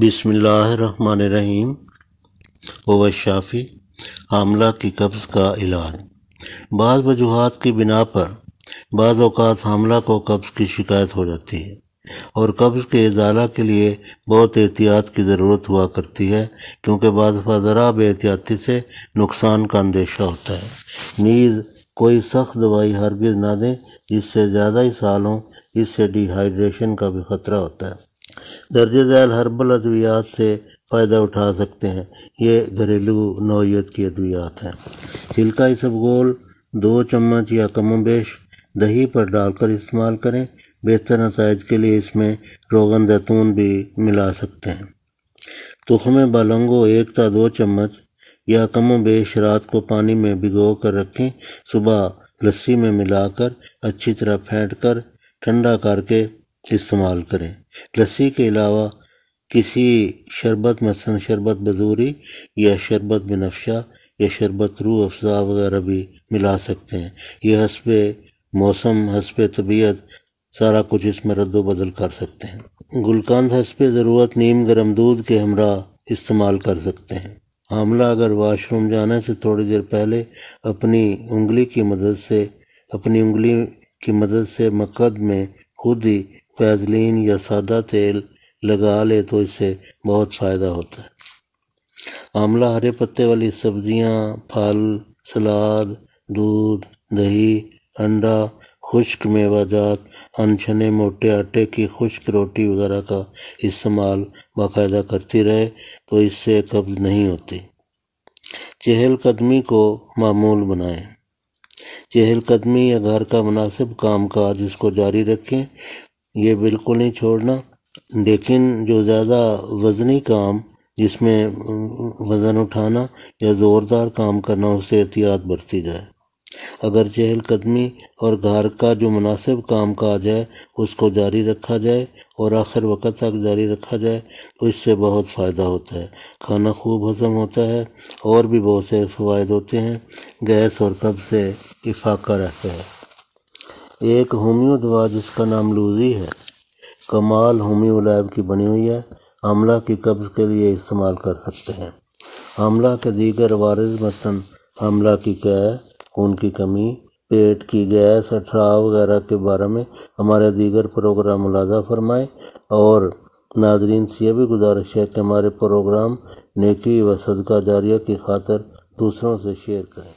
बिसमीम ओवर शाफी हामला की कब्ज़ का इलाज बाद वजूहत की बिना पर बाद अवकात हामला को कब्ज़ की शिकायत हो जाती है और कब्ज़ के इजाला के लिए बहुत एहतियात की ज़रूरत हुआ करती है क्योंकि बाज़ा ज़रा बेहतियाती से नुकसान का अंदेशा होता है नीज़ कोई सख्त दवाई हरगिज़ ना दें इससे ज़्यादा ही सालों इससे डिहाइड्रेशन का भी ख़तरा होता है दर्ज दर्जेदार हर्बल अद्वियात से फ़ायदा उठा सकते हैं ये घरेलू नौीयत की अद्वियात हैं छिलका इसबगोल दो चम्मच या कम बेश दही पर डालकर इस्तेमाल करें बेहतर नतज के लिए इसमें रोगन जैतून भी मिला सकते हैं तुखम बालंगो एक ता दो चम्मच या कम बेश रात को पानी में भिगो कर रखें सुबह लस्सी में मिलाकर अच्छी तरह फेंट कर ठंडा करके इस्तेमाल करें लस्सी के अलावा किसी शरबत मसन शरबत बजूरी या शरबत बनफशा या शरबत रूह अफ़ज़ा वगैरह भी मिला सकते हैं ये हसब मौसम हसब तबीयत सारा कुछ इसमें रद्द बदल कर सकते हैं गुलकंद हसब ज़रूरत नीम गर्म दूध के हमरा इस्तेमाल कर सकते हैं आमला अगर वाशरूम जाने से थोड़ी देर पहले अपनी उंगली की मदद से अपनी उंगली की मदद से मकद में खुद ही वैजलिन या सादा तेल लगा ले तो इससे बहुत फ़ायदा होता है आंवला हरे पत्ते वाली सब्जियां, फल सलाद दूध दही अंडा खुश्क मेवाजात अनछने मोटे आटे की खुश्क रोटी वगैरह का इस्तेमाल बाकायदा करती रहे तो इससे कब्ज नहीं होती चहल कदमी को मामूल बनाएं चहल कदमी या घर का मुनासिब काम का इसको जारी रखें ये बिल्कुल नहीं छोड़ना लेकिन जो ज़्यादा वज़नी काम जिसमें वज़न उठाना या ज़ोरदार काम करना उससे एहतियात बरती जाए अगर चहलकदमी और घर का जो मुनासिब काम काज है उसको जारी रखा जाए और आखिर वक्त तक जारी रखा जाए तो इससे बहुत फ़ायदा होता है खाना खूब हजम होता है और भी बहुत से फ़वाद होते हैं गैस और कब्ज़ से इफाका रहता है एक होम्यो दवा जिसका नाम लूजी है कमाल होम्यो लैब की बनी हुई है आमला की कब्ज के लिए इस्तेमाल कर सकते हैं हमला के दीगर वारिस मसन आमला की कै खून की कमी पेट की गैस अठराव वगैरह के बारे में हमारे दीगर प्रोग्राम मुलाजा फरमाएं और नाजरीन से यह भी गुजारिश है कि हमारे प्रोग्राम नेकी व सदका जारिया की खातर दूसरों से शेयर करें